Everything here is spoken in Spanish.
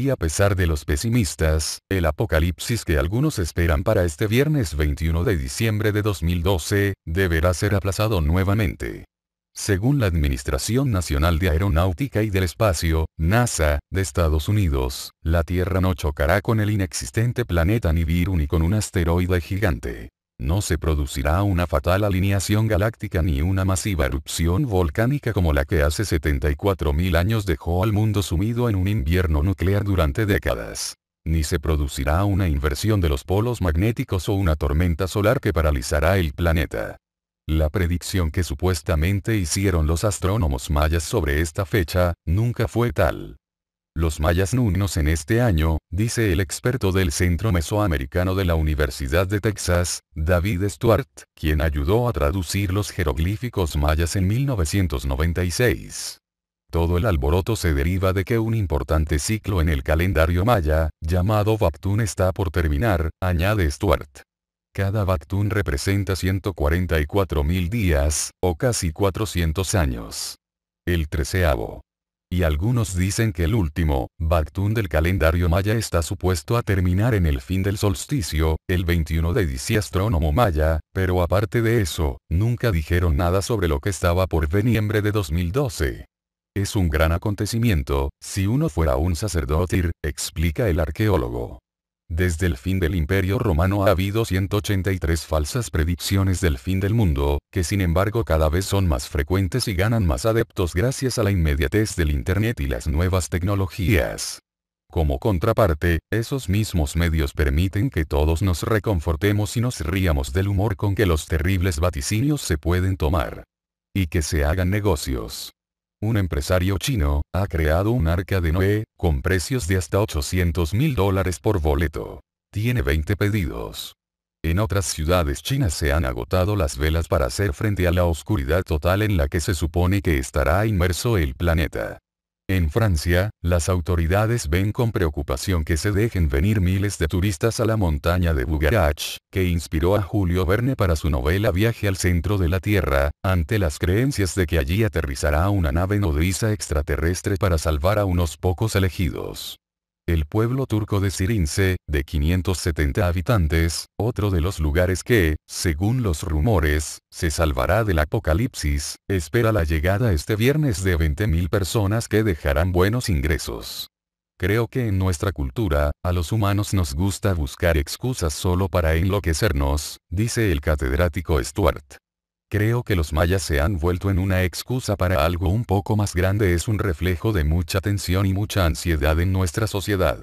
y a pesar de los pesimistas, el apocalipsis que algunos esperan para este viernes 21 de diciembre de 2012, deberá ser aplazado nuevamente. Según la Administración Nacional de Aeronáutica y del Espacio, NASA, de Estados Unidos, la Tierra no chocará con el inexistente planeta Nibiru ni con un asteroide gigante no se producirá una fatal alineación galáctica ni una masiva erupción volcánica como la que hace 74.000 años dejó al mundo sumido en un invierno nuclear durante décadas. Ni se producirá una inversión de los polos magnéticos o una tormenta solar que paralizará el planeta. La predicción que supuestamente hicieron los astrónomos mayas sobre esta fecha, nunca fue tal. Los mayas nunos en este año, dice el experto del Centro Mesoamericano de la Universidad de Texas, David Stuart, quien ayudó a traducir los jeroglíficos mayas en 1996. Todo el alboroto se deriva de que un importante ciclo en el calendario maya, llamado baktun, está por terminar, añade Stuart. Cada baktun representa 144.000 días, o casi 400 años. El treceavo y algunos dicen que el último, Bactún del calendario maya está supuesto a terminar en el fin del solsticio, el 21 de diciembre astrónomo maya, pero aparte de eso, nunca dijeron nada sobre lo que estaba por veniembre de 2012. Es un gran acontecimiento, si uno fuera un sacerdote, explica el arqueólogo. Desde el fin del Imperio Romano ha habido 183 falsas predicciones del fin del mundo, que sin embargo cada vez son más frecuentes y ganan más adeptos gracias a la inmediatez del Internet y las nuevas tecnologías. Como contraparte, esos mismos medios permiten que todos nos reconfortemos y nos ríamos del humor con que los terribles vaticinios se pueden tomar. Y que se hagan negocios. Un empresario chino, ha creado un arca de Noé, con precios de hasta 800 mil dólares por boleto. Tiene 20 pedidos. En otras ciudades chinas se han agotado las velas para hacer frente a la oscuridad total en la que se supone que estará inmerso el planeta. En Francia, las autoridades ven con preocupación que se dejen venir miles de turistas a la montaña de Bugarach, que inspiró a Julio Verne para su novela Viaje al centro de la Tierra, ante las creencias de que allí aterrizará una nave nodriza extraterrestre para salvar a unos pocos elegidos. El pueblo turco de Sirince, de 570 habitantes, otro de los lugares que, según los rumores, se salvará del apocalipsis, espera la llegada este viernes de 20.000 personas que dejarán buenos ingresos. Creo que en nuestra cultura, a los humanos nos gusta buscar excusas solo para enloquecernos, dice el catedrático Stuart. Creo que los mayas se han vuelto en una excusa para algo un poco más grande es un reflejo de mucha tensión y mucha ansiedad en nuestra sociedad.